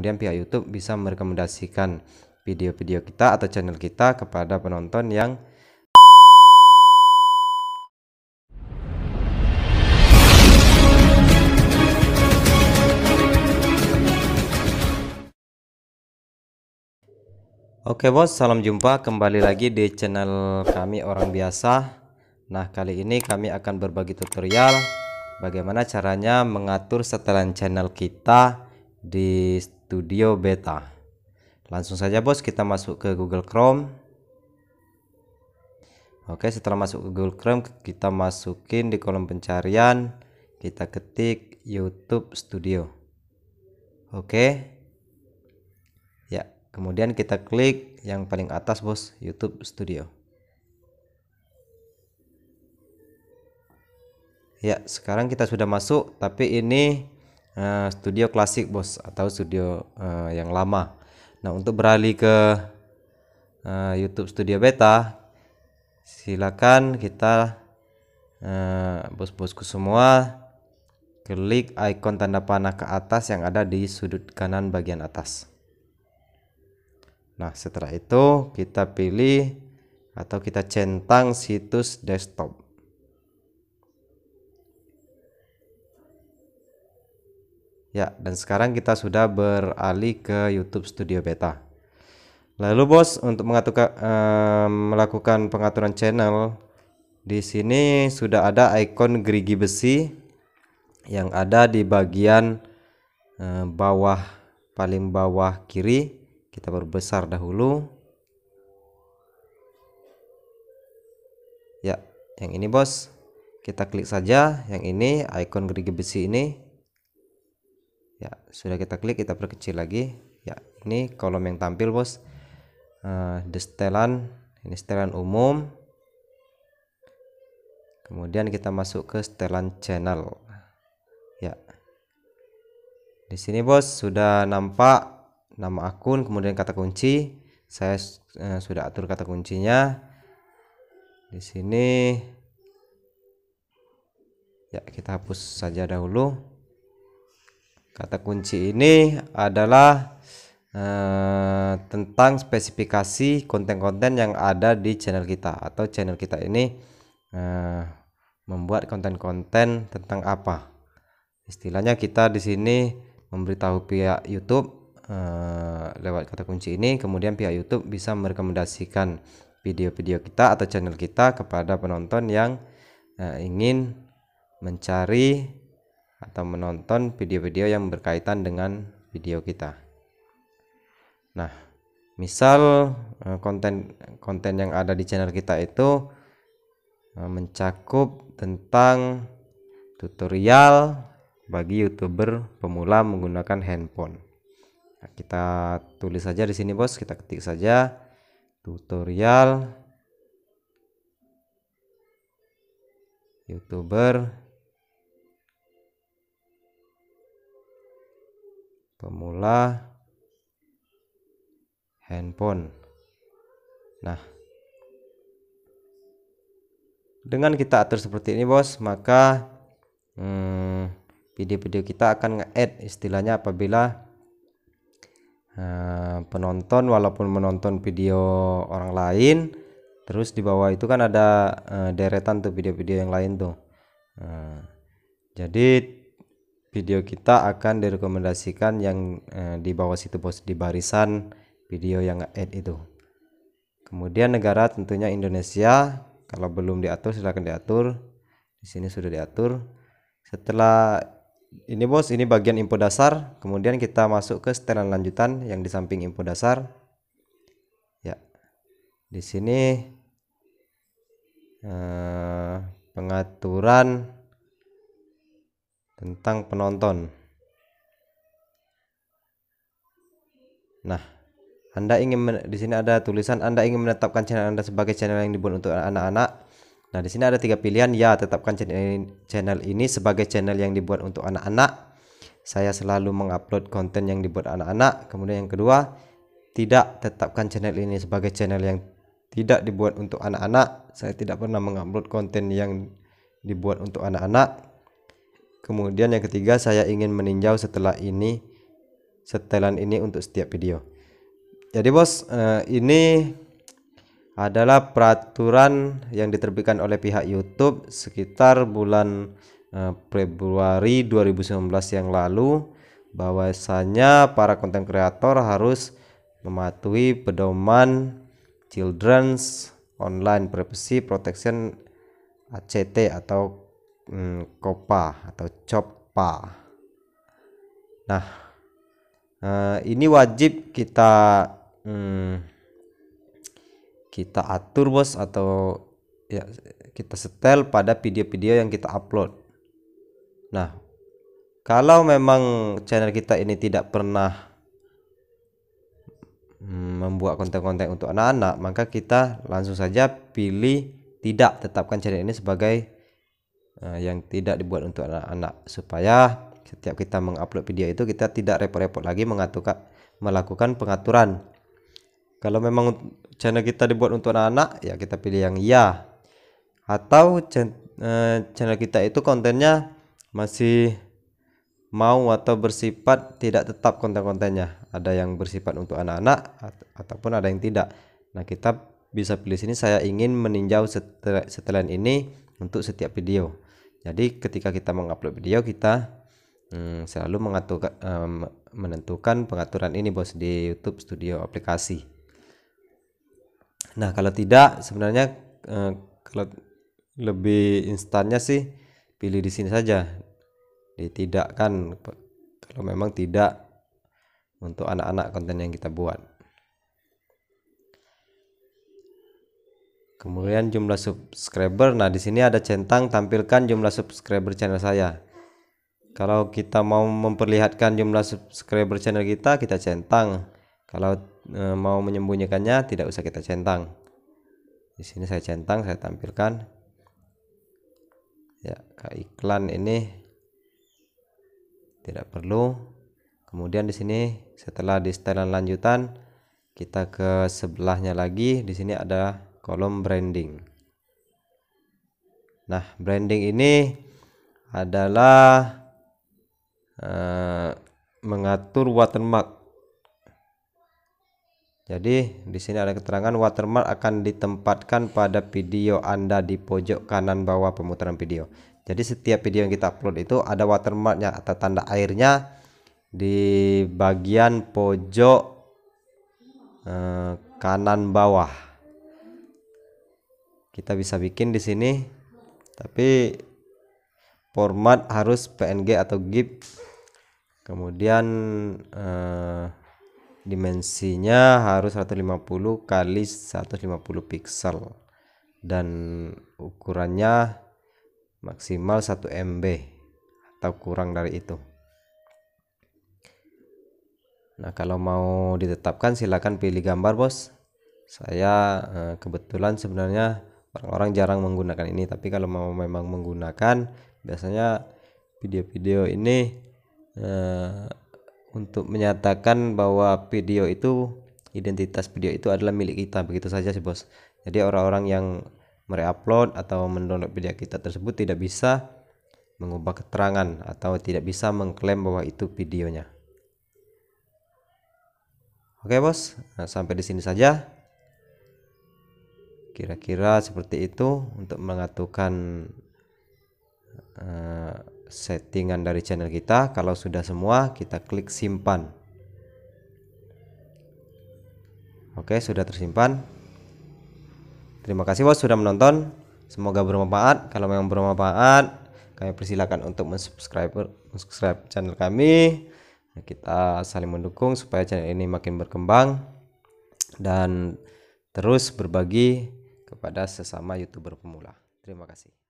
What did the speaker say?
kemudian pihak YouTube bisa merekomendasikan video-video kita atau channel kita kepada penonton yang Oke bos, salam jumpa kembali lagi di channel kami orang biasa Nah kali ini kami akan berbagi tutorial bagaimana caranya mengatur setelan channel kita di Studio Beta. Langsung saja bos kita masuk ke Google Chrome. Oke setelah masuk ke Google Chrome kita masukin di kolom pencarian kita ketik YouTube Studio. Oke. Ya kemudian kita klik yang paling atas bos YouTube Studio. Ya sekarang kita sudah masuk tapi ini Eh, studio klasik bos atau studio uh, yang lama nah untuk beralih ke uh, YouTube studio beta silakan kita uh, bos-bosku semua klik ikon tanda panah ke atas yang ada di sudut kanan bagian atas nah setelah itu kita pilih atau kita centang situs desktop Ya, dan sekarang kita sudah beralih ke YouTube Studio Beta. Lalu bos, untuk eh, melakukan pengaturan channel, di sini sudah ada ikon gerigi besi yang ada di bagian eh, bawah paling bawah kiri. Kita perbesar dahulu. Ya, yang ini bos. Kita klik saja yang ini ikon gerigi besi ini ya sudah kita klik kita perkecil lagi ya ini kolom yang tampil bos uh, the setelan ini setelan umum kemudian kita masuk ke setelan channel ya di sini bos sudah nampak nama akun kemudian kata kunci saya eh, sudah atur kata kuncinya di sini ya kita hapus saja dahulu Kata kunci ini adalah uh, tentang spesifikasi konten-konten yang ada di channel kita atau channel kita ini uh, membuat konten-konten tentang apa. Istilahnya kita di sini memberitahu pihak YouTube uh, lewat kata kunci ini, kemudian pihak YouTube bisa merekomendasikan video-video kita atau channel kita kepada penonton yang uh, ingin mencari atau menonton video-video yang berkaitan dengan video kita. Nah, misal eh, konten konten yang ada di channel kita itu eh, mencakup tentang tutorial bagi YouTuber pemula menggunakan handphone. Nah, kita tulis saja di sini, Bos. Kita ketik saja tutorial YouTuber pemula handphone. Nah, dengan kita atur seperti ini, bos, maka hmm, video-video hmm, kita akan nge-add istilahnya apabila uh, penonton walaupun menonton video orang lain terus di bawah itu kan ada uh, deretan tuh video-video yang lain tuh uh, jadi video kita akan direkomendasikan yang eh, di bawah situ bos di barisan video yang add itu kemudian negara tentunya Indonesia kalau belum diatur silahkan diatur di sini sudah diatur setelah ini bos ini bagian info dasar kemudian kita masuk ke setelan lanjutan yang di samping info dasar ya di sini eh, pengaturan tentang penonton. Nah, Anda ingin di sini ada tulisan Anda ingin menetapkan channel Anda sebagai channel yang dibuat untuk anak-anak. Nah, di sini ada tiga pilihan ya, tetapkan channel ini, channel ini sebagai channel yang dibuat untuk anak-anak. Saya selalu mengupload konten yang dibuat anak-anak. Kemudian yang kedua, tidak tetapkan channel ini sebagai channel yang tidak dibuat untuk anak-anak. Saya tidak pernah mengupload konten yang dibuat untuk anak-anak. Kemudian yang ketiga saya ingin meninjau setelah ini setelan ini untuk setiap video. Jadi bos, eh, ini adalah peraturan yang diterbitkan oleh pihak YouTube sekitar bulan eh, Februari 2019 yang lalu bahwasanya para konten kreator harus mematuhi pedoman Children's Online Privacy Protection ACT atau hmm, kopa atau copa nah eh, ini wajib kita hmm, kita atur bos atau ya kita setel pada video-video yang kita upload nah kalau memang channel kita ini tidak pernah hmm, membuat konten-konten untuk anak-anak maka kita langsung saja pilih tidak tetapkan channel ini sebagai Eh, yang tidak dibuat untuk anak-anak supaya setiap kita mengupload video itu kita tidak repot-repot lagi mengatukan melakukan pengaturan kalau memang channel kita dibuat untuk anak-anak ya kita pilih yang iya atau eh, channel kita itu kontennya masih mau atau bersifat tidak tetap konten-kontennya ada yang bersifat untuk anak-anak ataupun ada yang tidak nah kita bisa pilih sini saya ingin meninjau setelan ini untuk setiap video jadi ketika kita mengupload video kita hmm, selalu mengatur, um, menentukan pengaturan ini bos di YouTube Studio aplikasi. Nah kalau tidak sebenarnya eh, kalau lebih instannya sih pilih di sini saja. tidak kan kalau memang tidak untuk anak-anak konten yang kita buat. Kemudian jumlah subscriber. Nah, di sini ada centang tampilkan jumlah subscriber channel saya. Kalau kita mau memperlihatkan jumlah subscriber channel kita, kita centang. Kalau e, mau menyembunyikannya tidak usah kita centang. Di sini saya centang, saya tampilkan. Ya, ke iklan ini tidak perlu. Kemudian di sini setelah di setelan lanjutan kita ke sebelahnya lagi, di sini ada kolom branding. Nah, branding ini adalah uh, mengatur watermark. Jadi, di sini ada keterangan watermark akan ditempatkan pada video Anda di pojok kanan bawah pemutaran video. Jadi, setiap video yang kita upload itu ada watermarknya atau tanda airnya di bagian pojok uh, kanan bawah kita bisa bikin di sini tapi format harus PNG atau GIF kemudian eh, dimensinya harus 150 kali 150 pixel dan ukurannya maksimal 1 MB atau kurang dari itu Nah kalau mau ditetapkan silahkan pilih gambar bos saya eh, kebetulan sebenarnya orang-orang jarang menggunakan ini tapi kalau mau memang menggunakan biasanya video-video ini uh, untuk menyatakan bahwa video itu identitas video itu adalah milik kita begitu saja sih bos jadi orang-orang yang mereupload atau mendownload video kita tersebut tidak bisa mengubah keterangan atau tidak bisa mengklaim bahwa itu videonya oke bos nah, sampai di sini saja kira-kira seperti itu untuk mengaturkan uh, eh, settingan dari channel kita kalau sudah semua kita klik simpan oke sudah tersimpan terima kasih bos sudah menonton semoga bermanfaat kalau memang bermanfaat kami persilakan untuk mensubscribe subscribe channel kami kita saling mendukung supaya channel ini makin berkembang dan terus berbagi kepada sesama youtuber pemula. Terima kasih.